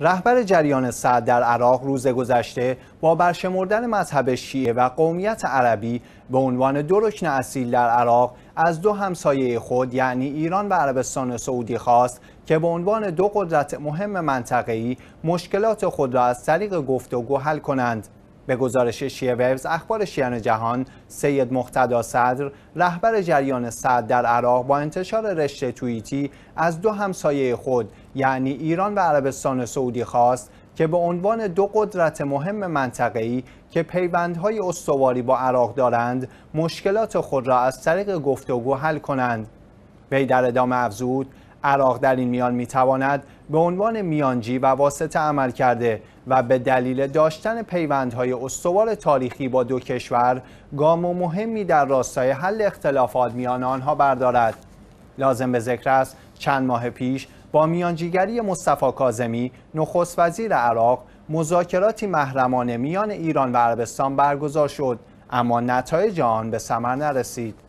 رهبر جریان سعد در عراق روز گذشته با برشمردن مذهب شیعه و قومیت عربی به عنوان دو رکن اصیل در عراق از دو همسایه خود یعنی ایران و عربستان سعودی خواست که به عنوان دو قدرت مهم منطقه‌ای مشکلات خود را از طریق گفتگو حل کنند به گزارش شیعه ویوز اخبار شیعان جهان سید مختدا صدر رهبر جریان صدر در عراق با انتشار رشته توییتی از دو همسایه خود یعنی ایران و عربستان سعودی خواست که به عنوان دو قدرت مهم منطقه‌ای که پیوندهای استواری با عراق دارند مشکلات خود را از طریق گفتگو حل کنند وی در ادامه افزود عراق در این میان میتواند به عنوان میانجی و واسطه عمل کرده و به دلیل داشتن پیوندهای استوار تاریخی با دو کشور گام و مهمی در راستای حل اختلافات میان آنها بردارد لازم به ذکر است چند ماه پیش با میانجیگری مصطفی کاظمی نخست وزیر عراق مذاکراتی محرمانه میان ایران و عربستان برگزار شد اما نتایج آن به ثمر نرسید